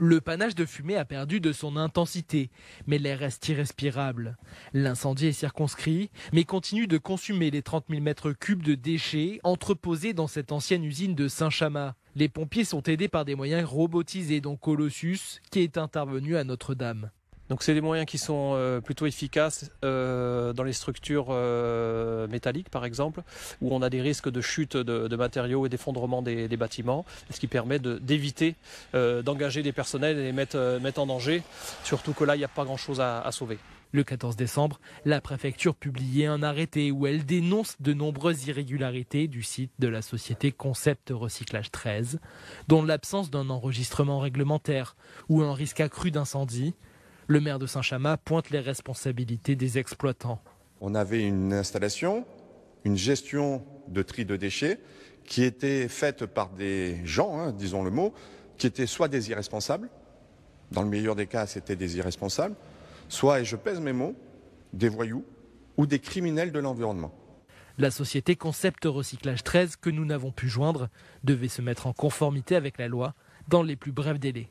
Le panache de fumée a perdu de son intensité, mais l'air reste irrespirable. L'incendie est circonscrit, mais continue de consumer les 30 000 mètres cubes de déchets entreposés dans cette ancienne usine de Saint-Chamas. Les pompiers sont aidés par des moyens robotisés, dont Colossus, qui est intervenu à Notre-Dame. Donc c'est des moyens qui sont euh, plutôt efficaces euh, dans les structures euh, métalliques par exemple, où on a des risques de chute de, matériaux et d'effondrement des, bâtiments, ce qui permet d'éviter d'engager des personnels et les mettre, en danger, surtout que là il n'y a pas grand-chose à, à sauver. Le 14 décembre, la préfecture publiait un arrêté où elle dénonce de nombreuses irrégularités du site de la société Concept Recyclage 13, dont l'absence d'un enregistrement réglementaire ou un risque accru d'incendie, le maire de Saint-Chamas pointe les responsabilités des exploitants. On avait une installation, une gestion de tri de déchets qui était faite par des gens, hein, disons le mot, qui étaient soit des irresponsables, dans le meilleur des cas c'était des irresponsables, soit, et je pèse mes mots, des voyous ou des criminels de l'environnement. La société Concept Recyclage 13, que nous n'avons pu joindre, devait se mettre en conformité avec la loi dans les plus brefs délais.